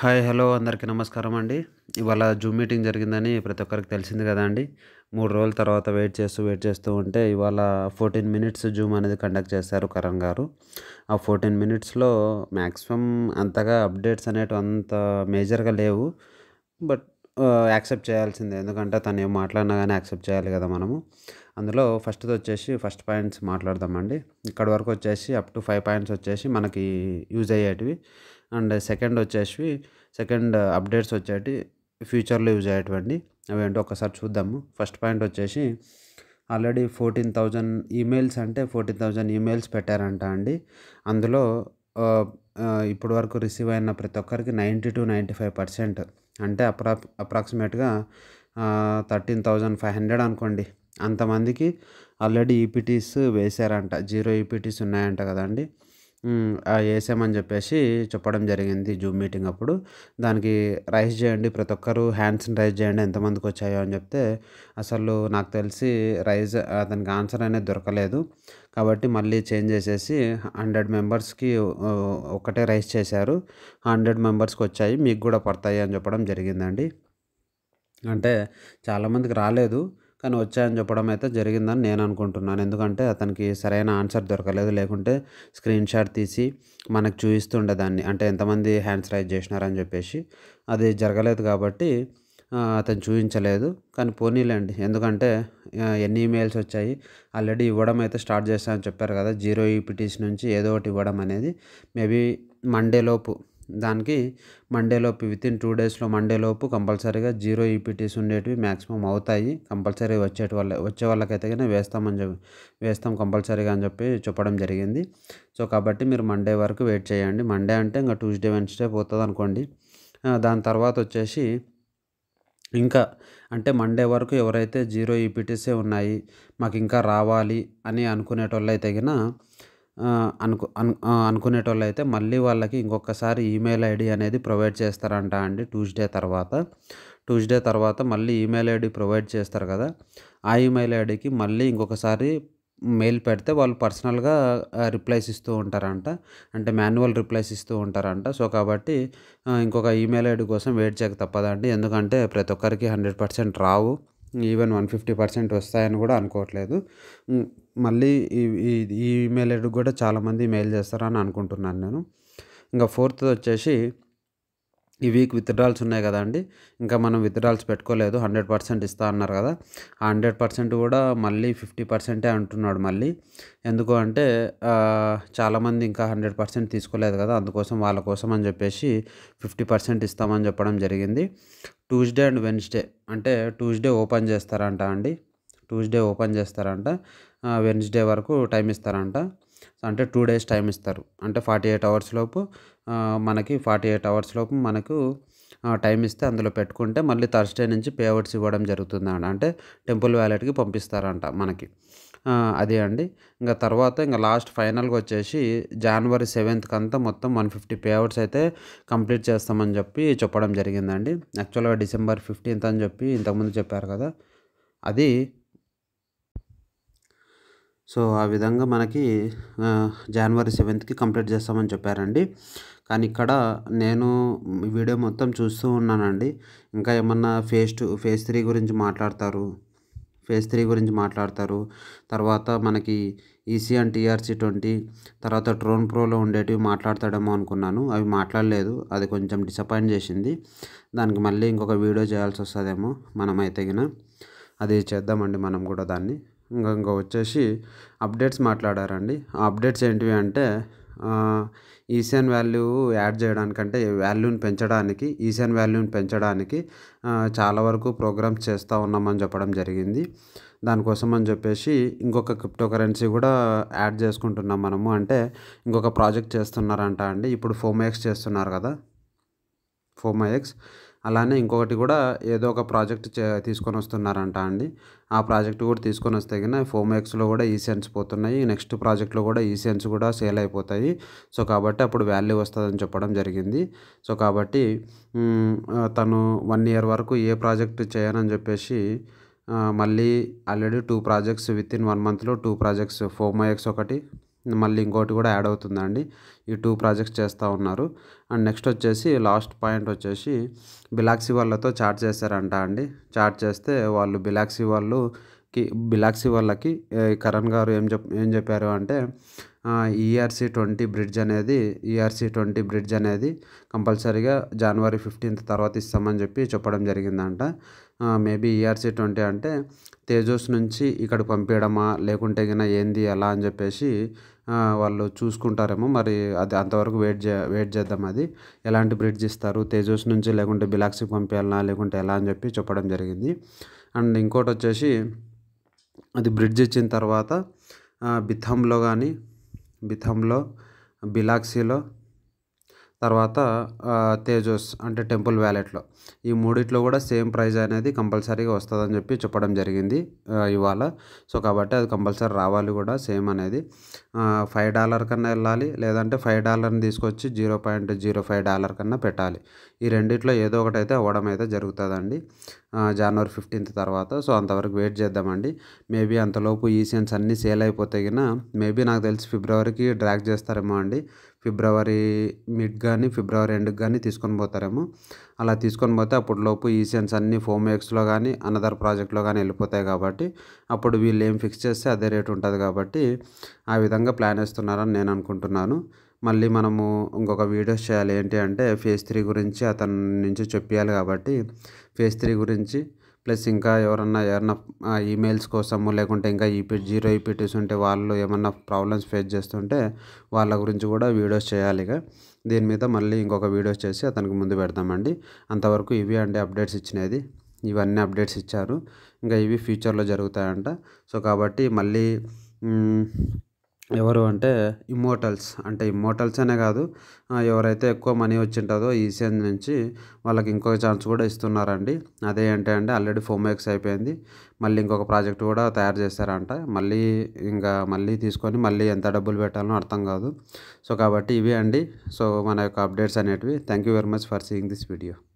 hi hello అందరికీ నమస్కారం అండి ఇవాళ జూమ్ మీటింగ్ జరిగిందని ప్రతి ఒక్కరికి తెలిసింది కదా అండి మూడు రోజుల తర్వాత వెయిట్ చేస్తూ వెయిట్ చేస్తూ ఉంటే ఇవాళ ఫోర్టీన్ మినిట్స్ జూమ్ అనేది కండక్ట్ చేశారు కరణ్ గారు ఆ ఫోర్టీన్ మినిట్స్లో మ్యాక్సిమం అంతగా అప్డేట్స్ అనేటివి అంత మేజర్గా లేవు బట్ యాక్సెప్ట్ చేయాల్సిందే ఎందుకంటే తను ఏం మాట్లాడినా కానీ యాక్సెప్ట్ చేయాలి కదా మనము అందులో ఫస్ట్ది వచ్చేసి ఫస్ట్ పాయింట్స్ మాట్లాడదామండి ఇక్కడ వరకు వచ్చేసి అప్ టు ఫైవ్ పాయింట్స్ వచ్చేసి మనకి యూజ్ అయ్యేటివి అండ్ సెకండ్ వచ్చేసి సెకండ్ అప్డేట్స్ వచ్చేటి ఫ్యూచర్లో యూజ్ అయ్యేటివండి అవేంటో ఒకసారి చూద్దాము ఫస్ట్ పాయింట్ వచ్చేసి ఆల్రెడీ ఫోర్టీన్ థౌజండ్ ఈమెయిల్స్ అంటే ఫోర్టీన్ థౌజండ్ ఈమెయిల్స్ పెట్టారంట అండి అందులో ఇప్పటి వరకు రిసీవ్ అయిన ప్రతి ఒక్కరికి ninety two ninety five percent అంటే అప్రా అప్రాక్సిమేట్గా థర్టీన్ థౌజండ్ ఫైవ్ హండ్రెడ్ అనుకోండి అంతమందికి ఆల్రెడీ ఈపీటీస్ వేశారంట జీరో ఈపీటీస్ ఉన్నాయంట కదండి వేసామని చెప్పేసి చెప్పడం జరిగింది జూమ్ మీటింగ్ అప్పుడు దానికి రైస్ చేయండి ప్రతి ఒక్కరు హ్యాండ్స్ని రైస్ చేయండి ఎంతమందికి వచ్చాయో అని చెప్తే అసలు నాకు తెలిసి రైజ్ అతనికి ఆన్సర్ అనేది దొరకలేదు కాబట్టి మళ్ళీ చేంజ్ చేసేసి హండ్రెడ్ మెంబర్స్కి ఒకటే రైస్ చేశారు హండ్రెడ్ మెంబర్స్కి వచ్చాయి మీకు కూడా పడతాయి అని చెప్పడం జరిగిందండి అంటే చాలామందికి రాలేదు కానీ వచ్చాయని చెప్పడం అయితే జరిగిందని నేను అనుకుంటున్నాను ఎందుకంటే అతనికి సరైన ఆన్సర్ దొరకలేదు లేకుంటే స్క్రీన్ షాట్ తీసి మనకు చూపిస్తుండే దాన్ని అంటే ఎంతమంది హ్యాండ్స్ రైజ్ చేసినారని చెప్పేసి అది జరగలేదు కాబట్టి అతను చూపించలేదు కానీ పోనీలేండి ఎందుకంటే ఎన్ని ఇమెయిల్స్ వచ్చాయి ఆల్రెడీ ఇవ్వడం అయితే స్టార్ట్ చేస్తామని చెప్పారు కదా జీరో ఈపీటీస్ నుంచి ఏదో ఒకటి ఇవ్వడం అనేది మేబీ మండే లోపు దానికి మండేలోపు విత్ ఇన్ టూ డేస్లో మండేలోపు కంపల్సరీగా జీరో ఈపీటీస్ e ఉండేటివి మ్యాక్సిమం అవుతాయి కంపల్సరీ వచ్చేటి వాళ్ళ వచ్చే వాళ్ళకైతే కానీ వేస్తామని చెప్పి వేస్తాం కంపల్సరీగా అని చెప్పి చెప్పడం జరిగింది సో కాబట్టి మీరు మండే వరకు వెయిట్ చేయండి మండే అంటే ఇంకా ట్యూస్డే వెన్స్డే పోతుంది అనుకోండి దాని తర్వాత వచ్చేసి ఇంకా అంటే మండే వరకు ఎవరైతే జీరో ఈపీటీసే e ఉన్నాయి మాకు ఇంకా రావాలి అని అనుకునేటోళ్ళైతే కన్నా అనుకు అను అయితే మళ్ళీ వాళ్ళకి ఇంకొకసారి ఈమెయిల్ ఐడి అనేది ప్రొవైడ్ చేస్తారంట అండి ట్యూస్డే తర్వాత ట్యూస్డే తర్వాత మళ్ళీ ఈమెయిల్ ఐడి ప్రొవైడ్ చేస్తారు కదా ఆ ఈమెయిల్ ఐడికి మళ్ళీ ఇంకొకసారి మెయిల్ పెడితే వాళ్ళు పర్సనల్గా రిప్లైస్ ఇస్తూ ఉంటారంట అంటే మాన్యువల్ రిప్లైస్ ఇస్తూ ఉంటారంట సో కాబట్టి ఇంకొక ఈమెయిల్ ఐడి కోసం వెయిట్ చేయక తప్పదండి ఎందుకంటే ప్రతి ఒక్కరికి హండ్రెడ్ పర్సెంట్ రావు ఈవెన్ వన్ ఫిఫ్టీ పర్సెంట్ వస్తాయని కూడా అనుకోవట్లేదు మళ్ళీ ఈ ఈమెయిల్ ఐడి కూడా చాలామంది మెయిల్ చేస్తారని అనుకుంటున్నాను నేను ఇంకా ఫోర్త్ వచ్చేసి ఈ వీక్ విత్డ్రాల్స్ ఉన్నాయి కదండి ఇంకా మనం విత్డ్రాల్స్ పెట్టుకోలేదు హండ్రెడ్ పర్సెంట్ ఇస్తా అన్నారు కదా ఆ హండ్రెడ్ పర్సెంట్ కూడా మళ్ళీ ఫిఫ్టీ పర్సెంటే అంటున్నాడు మళ్ళీ ఎందుకు అంటే చాలామంది ఇంకా హండ్రెడ్ పర్సెంట్ తీసుకోలేదు కదా అందుకోసం వాళ్ళ కోసం అని చెప్పేసి ఫిఫ్టీ పర్సెంట్ ఇస్తామని చెప్పడం జరిగింది ట్యూస్డే అండ్ వెన్స్డే అంటే ట్యూస్డే ఓపెన్ చేస్తారంట అండి ట్యూస్డే ఓపెన్ చేస్తారంట వెన్స్డే వరకు టైం ఇస్తారంట అంటే టూ డేస్ టైం ఇస్తారు అంటే ఫార్టీ ఎయిట్ అవర్స్ లోపు మనకి ఫార్టీ ఎయిట్ అవర్స్ లోపు మనకు టైం ఇస్తే అందులో పెట్టుకుంటే మళ్ళీ థర్స్డే నుంచి పేవర్స్ ఇవ్వడం అండి అంటే టెంపుల్ వ్యాలెట్కి పంపిస్తారంట మనకి అదే అండి ఇంకా తర్వాత ఇంకా లాస్ట్ ఫైనల్గా వచ్చేసి జనవరి సెవెంత్కి అంతా మొత్తం వన్ ఫిఫ్టీ పేవర్స్ అయితే కంప్లీట్ చేస్తామని చెప్పి చెప్పడం జరిగిందండి యాక్చువల్గా డిసెంబర్ ఫిఫ్టీన్త్ అని చెప్పి ఇంతకుముందు చెప్పారు కదా అది సో ఆ విధంగా మనకి జనవరి సెవెంత్కి కంప్లీట్ చేస్తామని చెప్పారండి కానీ ఇక్కడ నేను వీడియో మొత్తం చూస్తూ ఉన్నానండి ఇంకా ఏమన్నా ఫేస్ టూ ఫేస్ త్రీ గురించి మాట్లాడతారు ఫేస్ త్రీ గురించి మాట్లాడతారు తర్వాత మనకి ఈసీ అండ్ టీఆర్సీ ట్వంటీ తర్వాత ట్రోన్ ప్రోలో ఉండేటివి మాట్లాడతాడేమో అనుకున్నాను అవి మాట్లాడలేదు అది కొంచెం డిసప్పాయింట్ చేసింది దానికి మళ్ళీ ఇంకొక వీడియో చేయాల్సి వస్తుందేమో మనమైతే గిన అది చేద్దామండి మనం కూడా దాన్ని ఇంకా ఇంకా వచ్చేసి అప్డేట్స్ మాట్లాడారండి ఆ అప్డేట్స్ ఏంటివి అంటే ఈసీఎన్ వాల్యూ యాడ్ చేయడానికంటే వాల్యూని పెంచడానికి ఈసీఎన్ వాల్యూని పెంచడానికి చాలా వరకు ప్రోగ్రామ్స్ చేస్తూ ఉన్నామని చెప్పడం జరిగింది దానికోసం అని చెప్పేసి ఇంకొక క్రిప్టో కరెన్సీ కూడా యాడ్ చేసుకుంటున్నాం మనము అంటే ఇంకొక ప్రాజెక్ట్ చేస్తున్నారంట అండి ఇప్పుడు ఫోమాఎక్స్ చేస్తున్నారు కదా ఎక్స్ అలానే ఇంకొకటి కూడా ఏదో ఒక ప్రాజెక్ట్ తీసుకొని వస్తున్నారంట అండి ఆ ప్రాజెక్ట్ కూడా తీసుకొని వస్తే కన్నా ఫోమెక్స్లో కూడా ఈ సెన్స్ పోతున్నాయి నెక్స్ట్ ప్రాజెక్ట్లో కూడా సెన్స్ కూడా సేల్ అయిపోతాయి సో కాబట్టి అప్పుడు వాల్యూ వస్తుందని చెప్పడం జరిగింది సో కాబట్టి తను వన్ ఇయర్ వరకు ఏ ప్రాజెక్ట్ చేయనని చెప్పేసి మళ్ళీ already two projects within one మంత్లో టూ ప్రాజెక్ట్స్ ఫోమాఎక్స్ ఒకటి మళ్ళీ ఇంకోటి కూడా యాడ్ అవుతుందండి ఈ టూ ప్రాజెక్ట్స్ చేస్తూ ఉన్నారు అండ్ నెక్స్ట్ వచ్చేసి లాస్ట్ పాయింట్ వచ్చేసి బిలాక్సీ వాళ్ళతో చాట్ చేశారంట అండి చాట్ చేస్తే వాళ్ళు బిలాక్సీ వాళ్ళు కి బిలాక్సీ వాళ్ళకి కరణ్ గారు ఏం చెప్ ఏం చెప్పారు అంటే ఈఆర్సి e ట్వంటీ బ్రిడ్జ్ అనేది ఈఆర్సి e ట్వంటీ బ్రిడ్జ్ అనేది కంపల్సరీగా జనవరి ఫిఫ్టీన్త్ తర్వాత ఇస్తామని చెప్పి చెప్పడం జరిగిందంట మేబీ ఈఆర్సీ e ట్వంటీ అంటే తేజస్ నుంచి ఇక్కడ పంపించడమా లేకుంటే కన్నా ఏంది ఎలా అని చెప్పేసి వాళ్ళు చూసుకుంటారేమో మరి అది అంతవరకు వెయిట్ చే వెయిట్ చేద్దాం అది ఎలాంటి బ్రిడ్జ్ ఇస్తారు తేజస్ నుంచి లేకుంటే బిలాక్స్కి పంపించాలనా లేకుంటే ఎలా అని చెప్పి చెప్పడం జరిగింది అండ్ ఇంకోటి వచ్చేసి అది బ్రిడ్జ్ ఇచ్చిన తర్వాత బిథంలో కానీ బిథంలో బిలాక్సీలో తర్వాత తేజోస్ అంటే టెంపుల్ వ్యాలెట్లో ఈ మూడిట్లో కూడా సేమ్ ప్రైజ్ అనేది కంపల్సరీగా వస్తుందని చెప్పి చెప్పడం జరిగింది ఇవాళ సో కాబట్టి అది కంపల్సరీ రావాలి కూడా సేమ్ అనేది ఫైవ్ డాలర్ కన్నా వెళ్ళాలి లేదంటే ఫైవ్ డాలర్ని తీసుకొచ్చి zero point zero five dollar కన్నా పెట్టాలి ఈ రెండిట్లో ఏదో ఒకటి అయితే అవ్వడం అయితే జరుగుతుందండి జనవరి ఫిఫ్టీన్త్ తర్వాత సో అంతవరకు వెయిట్ చేద్దామండి మేబీ అంతలోపు ఈ సెన్స్ అన్నీ సేల్ అయిపోతే గిన మేబీ నాకు తెలిసి ఫిబ్రవరికి డ్రాక్ చేస్తారేమో అండి ఫిబ్రవరి మిడ్ కానీ ఫిబ్రవరి ఎండ్కి కానీ తీసుకొని పోతారేమో అలా తీసుకొని పోతే అప్పటిలోపు ఈ సెన్స్ అన్నీ ఎక్స్లో కానీ అనదర్ ప్రాజెక్ట్లో కానీ వెళ్ళిపోతాయి కాబట్టి అప్పుడు వీళ్ళు ఏం ఫిక్స్ చేస్తే అదే రేట్ ఉంటుంది కాబట్టి ఆ విధంగా ప్లాన్ వేస్తున్నారని నేను అనుకుంటున్నాను మళ్ళీ మనము ఇంకొక వీడియోస్ చేయాలి ఏంటి అంటే ఫేజ్ త్రీ గురించి అతని నుంచి చెప్పాలి కాబట్టి ఫేజ్ త్రీ గురించి ప్లస్ ఇంకా ఎవరన్నా ఎవరన్నా ఈమెయిల్స్ కోసము లేకుంటే ఇంకా ఈపీట్ జీరో ఈపీటీస్ ఉంటే వాళ్ళు ఏమన్నా ప్రాబ్లమ్స్ ఫేస్ చేస్తుంటే వాళ్ళ గురించి కూడా వీడియోస్ చేయాలి ఇక దీని మీద మళ్ళీ ఇంకొక వీడియోస్ చేసి అతనికి ముందు పెడతామండి అంతవరకు ఇవి అండి అప్డేట్స్ ఇచ్చినది ఇవన్నీ అప్డేట్స్ ఇచ్చారు ఇంకా ఇవి ఫ్యూచర్లో జరుగుతాయంట సో కాబట్టి మళ్ళీ ఎవరు అంటే ఇమ్మోటల్స్ అంటే ఇమ్మోటల్స్ అనే కాదు ఎవరైతే ఎక్కువ మనీ వచ్చి ఉంటుందో ఈసీఎన్ నుంచి వాళ్ళకి ఇంకొక ఛాన్స్ కూడా ఇస్తున్నారండి అదే ఏంటి అంటే ఆల్రెడీ ఫోమ్ ఎక్స్ అయిపోయింది మళ్ళీ ఇంకొక ప్రాజెక్ట్ కూడా తయారు చేశారంట మళ్ళీ ఇంకా మళ్ళీ తీసుకొని మళ్ళీ ఎంత డబ్బులు పెట్టాలో అర్థం కాదు సో కాబట్టి ఇవి అండి సో మన యొక్క అప్డేట్స్ అనేటివి thank you very much for seeing this video